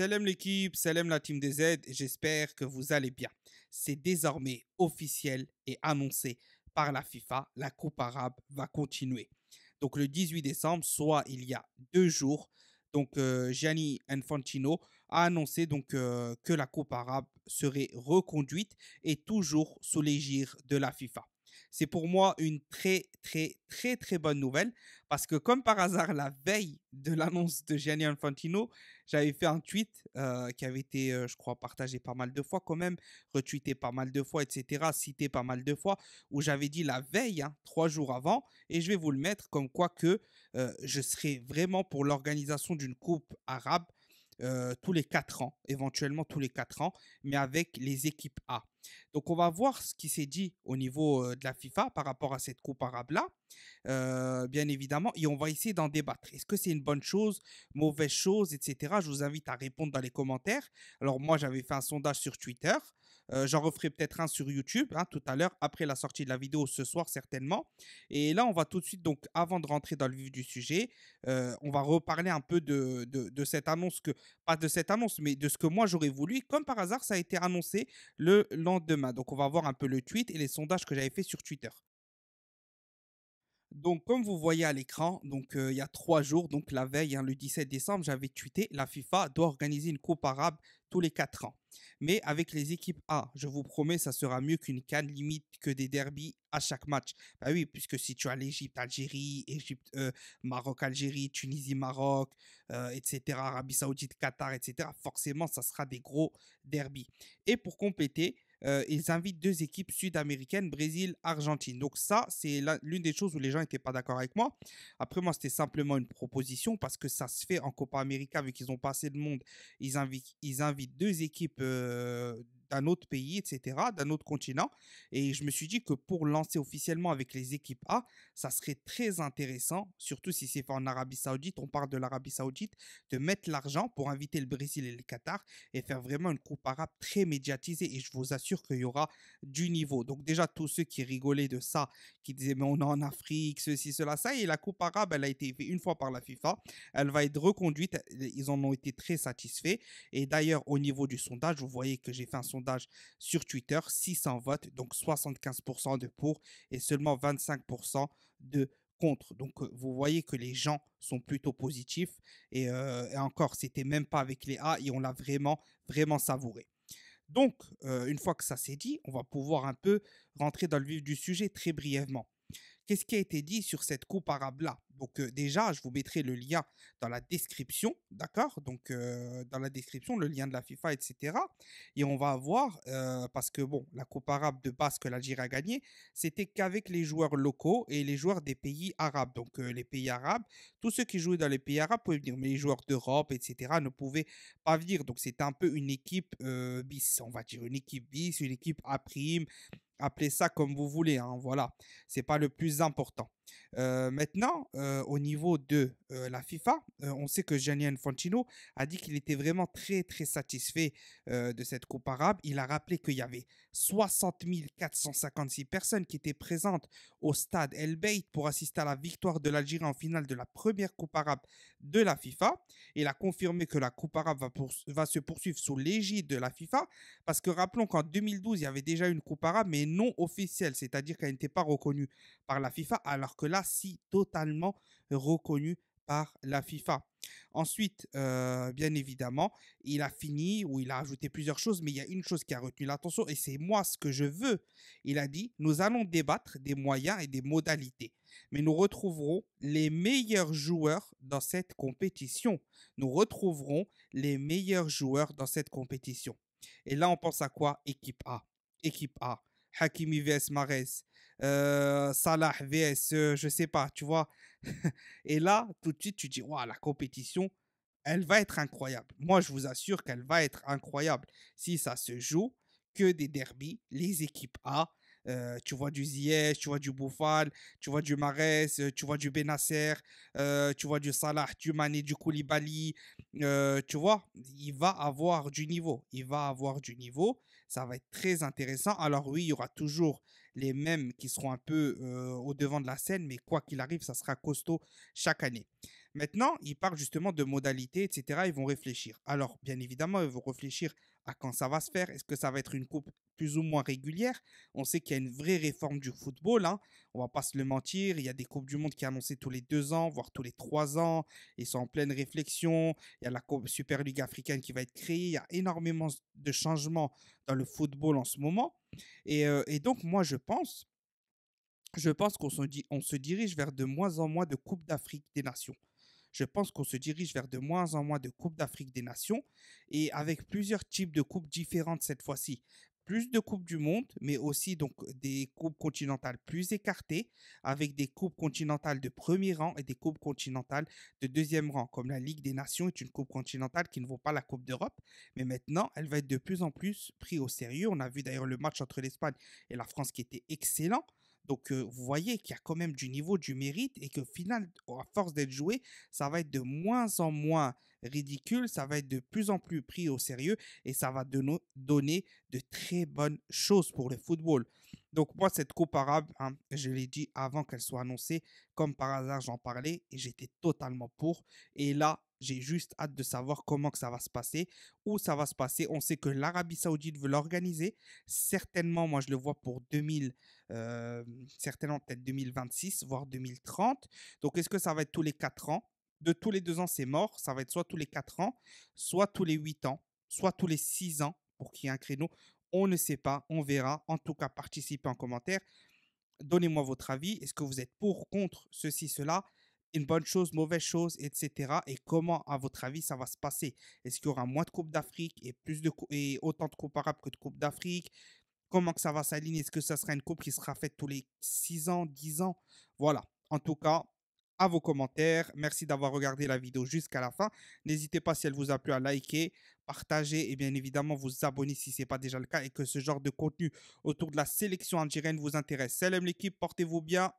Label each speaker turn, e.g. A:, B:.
A: Salam l'équipe, salam la team des Z. j'espère que vous allez bien. C'est désormais officiel et annoncé par la FIFA, la Coupe arabe va continuer. Donc le 18 décembre, soit il y a deux jours, donc euh, Gianni Infantino a annoncé donc euh, que la Coupe arabe serait reconduite et toujours sous l'égide de la FIFA. C'est pour moi une très, très, très, très bonne nouvelle parce que, comme par hasard, la veille de l'annonce de Gianni Alfantino, j'avais fait un tweet euh, qui avait été, euh, je crois, partagé pas mal de fois quand même, retweeté pas mal de fois, etc., cité pas mal de fois, où j'avais dit la veille, hein, trois jours avant, et je vais vous le mettre comme quoi que euh, je serais vraiment pour l'organisation d'une coupe arabe euh, tous les quatre ans, éventuellement tous les quatre ans, mais avec les équipes A. Donc on va voir ce qui s'est dit au niveau euh, de la FIFA par rapport à cette coupe arabe-là, euh, bien évidemment, et on va essayer d'en débattre. Est-ce que c'est une bonne chose, mauvaise chose, etc. Je vous invite à répondre dans les commentaires. Alors moi j'avais fait un sondage sur Twitter euh, j'en referai peut-être un sur YouTube hein, tout à l'heure, après la sortie de la vidéo ce soir certainement. Et là, on va tout de suite, donc avant de rentrer dans le vif du sujet, euh, on va reparler un peu de, de, cette annonce, que, pas de cette annonce, mais de ce que moi j'aurais voulu. Comme par hasard, ça a été annoncé le lendemain. Donc on va voir un peu le tweet et les sondages que j'avais fait sur Twitter. Donc, comme vous voyez à l'écran, donc il y a trois jours, donc la veille, hein, le 17 décembre, j'avais tweeté la FIFA doit organiser une Coupe arabe tous les quatre ans. Mais avec les équipes A, je vous promets, ça sera mieux qu'une canne limite que des derbies à chaque match. Bah oui, puisque si tu as l'Égypte, Algérie, Égypte, Maroc, Algérie, Tunisie, Maroc, etc., Arabie Saoudite, Qatar, etc., forcément, ça sera des gros derbies. Et pour compléter, euh, ils invitent deux équipes sud-américaines, Brésil, Argentine. Donc ça, c'est l'une des choses où les gens n'étaient pas d'accord avec moi. Après, moi, c'était simplement une proposition parce que ça se fait en Copa América, vu qu'ils ont passé le monde. Ils invitent, ils invitent deux équipes euh, d'un autre pays, etc., d'un autre continent. Et je me suis dit que pour lancer officiellement avec les équipes A, ça serait très intéressant, surtout si c'est fait en Arabie Saoudite, on parle de l'Arabie Saoudite, de mettre l'argent pour inviter le Brésil et le Qatar et faire vraiment une coupe arabe très médiatisée. Et je vous assure qu'il y aura du niveau. Donc déjà, tous ceux qui rigolaient de ça, qui disaient mais on est en Afrique, ceci, cela, ça, et la coupe arabe, elle a été faite une fois par la FIFA, elle va être reconduite, ils en ont été très satisfaits. Et d'ailleurs, au niveau du sondage, vous voyez que j'ai fait un sondage sur Twitter, 600 votes, donc 75% de pour et seulement 25% de contre. Donc euh, vous voyez que les gens sont plutôt positifs euh, et, encore, c'était même pas avec les A et on l'a vraiment, vraiment savouré. Donc, euh, une fois que ça s'est dit, on va pouvoir un peu rentrer dans le vif du sujet très brièvement qu'est-ce qui a été dit sur cette Coupe arabe là Donc déjà, je vous mettrai le lien dans la description, d'accord Donc dans la description, le lien de la FIFA, etc. Et on va voir, parce que bon, la Coupe arabe de base que l'Algérie a gagnée, c'était qu'avec les joueurs locaux et les joueurs des pays arabes. Donc les pays arabes, tous ceux qui jouaient dans les pays arabes pouvaient venir, mais les joueurs d'Europe, etc. ne pouvaient pas venir. Donc c'était un peu une équipe bis, on va dire, une équipe bis, une équipe A prime, appelez ça comme vous voulez, hein, voilà, c'est pas le plus important. Euh, maintenant, euh, au niveau de euh, la FIFA, on sait que Gianni Infantino a dit qu'il était vraiment très très satisfait de cette Coupe arabe. Il a rappelé qu'il y avait 60 456 personnes qui étaient présentes au stade El Beit pour assister à la victoire de l'Algérie en finale de la première Coupe arabe de la FIFA. Il a confirmé que la Coupe arabe va, se poursuivre sous l'égide de la FIFA parce que rappelons qu'en 2012, il y avait déjà une Coupe arabe mais non officielle, c'est-à-dire qu'elle n'était pas reconnue par la FIFA alors que là, si totalement reconnu par la FIFA. Ensuite, euh, bien évidemment, il a fini ou il a ajouté plusieurs choses, mais il y a une chose qui a retenu l'attention et c'est moi ce que je veux. Il a dit, nous allons débattre des moyens et des modalités, mais nous retrouverons les meilleurs joueurs dans cette compétition. Nous retrouverons les meilleurs joueurs dans cette compétition. Et là, on pense à quoi Équipe A. Équipe A. Hakimi vs Mares, euh, Salah, VSE, euh, je sais pas, tu vois. Et là, tout de suite, tu dis, la compétition, elle va être incroyable. Moi, je vous assure qu'elle va être incroyable. Si ça se joue, que des derbies, les équipes A, euh, tu vois du Ziyech, tu vois du Boufal, tu vois du Marès, tu vois du Benasser, tu vois du Salah, du Mané, du Koulibaly. tu vois, il va avoir du niveau. Il va avoir du niveau. Ça va être très intéressant. Alors oui, il y aura toujours les mêmes qui seront un peu euh, au devant de la scène, mais quoi qu'il arrive, ça sera costaud chaque année. Maintenant, ils parlent justement de modalités, etc. Ils vont réfléchir. Alors, bien évidemment, ils vont réfléchir à quand ça va se faire. Est-ce que ça va être une coupe plus ou moins régulière On sait qu'il y a une vraie réforme du football. Hein. On ne va pas se le mentir. Il y a des coupes du monde qui sont annoncées tous les deux ans, voire tous les trois ans. Ils sont en pleine réflexion. Il y a la Super League africaine qui va être créée. Il y a énormément de changements dans le football en ce moment. Et, donc, moi, je pense, je pense qu'on se, dit, se dirige vers de moins en moins de coupes d'Afrique des Nations. Je pense qu'on se dirige vers de moins en moins de Coupes d'Afrique des Nations et avec plusieurs types de coupes différentes cette fois-ci plus de Coupes du Monde, mais aussi donc des Coupes continentales plus écartées, avec des Coupes continentales de premier rang et des Coupes continentales de deuxième rang, comme la Ligue des Nations est une Coupe continentale qui ne vaut pas la Coupe d'Europe, mais maintenant elle va être de plus en plus prise au sérieux. On a vu d'ailleurs le match entre l'Espagne et la France qui était excellent. Donc, vous voyez qu'il y a quand même du niveau, du mérite, et que final, à force d'être joué, ça va être de moins en moins ridicule, ça va être de plus en plus pris au sérieux, et ça va donner de très bonnes choses pour le football. Donc, moi, cette Coupe arabe, hein, je l'ai dit avant qu'elle soit annoncée, comme par hasard, j'en parlais, et j'étais totalement pour. Et là, j'ai juste hâte de savoir comment que ça va se passer, où ça va se passer. On sait que l'Arabie Saoudite veut l'organiser. Certainement, moi je le vois pour 2000, euh, certainement peut-être 2026, voire 2030. Donc est-ce que ça va être tous les 4 ans De tous les 2 ans, c'est mort. Ça va être soit tous les 4 ans, soit tous les 8 ans, soit tous les 6 ans pour qu'il y ait un créneau. On ne sait pas, on verra. En tout cas, participez en commentaire. Donnez-moi votre avis. Est-ce que vous êtes pour, contre, ceci, cela une bonne chose, mauvaise chose, etc. Et comment, à votre avis, ça va se passer Est-ce qu'il y aura moins de coupe d'Afrique et, plus de, et autant de Coupes que de coupe d'Afrique Comment que ça va s'aligner Est-ce que ça sera une Coupe qui sera faite tous les 6 ans, 10 ans Voilà. En tout cas, à vos commentaires. Merci d'avoir regardé la vidéo jusqu'à la fin. N'hésitez pas, si elle vous a plu, à liker, partager et bien évidemment vous abonner si ce n'est pas déjà le cas et que ce genre de contenu autour de la sélection algérienne vous intéresse. Salam l'équipe, portez-vous bien.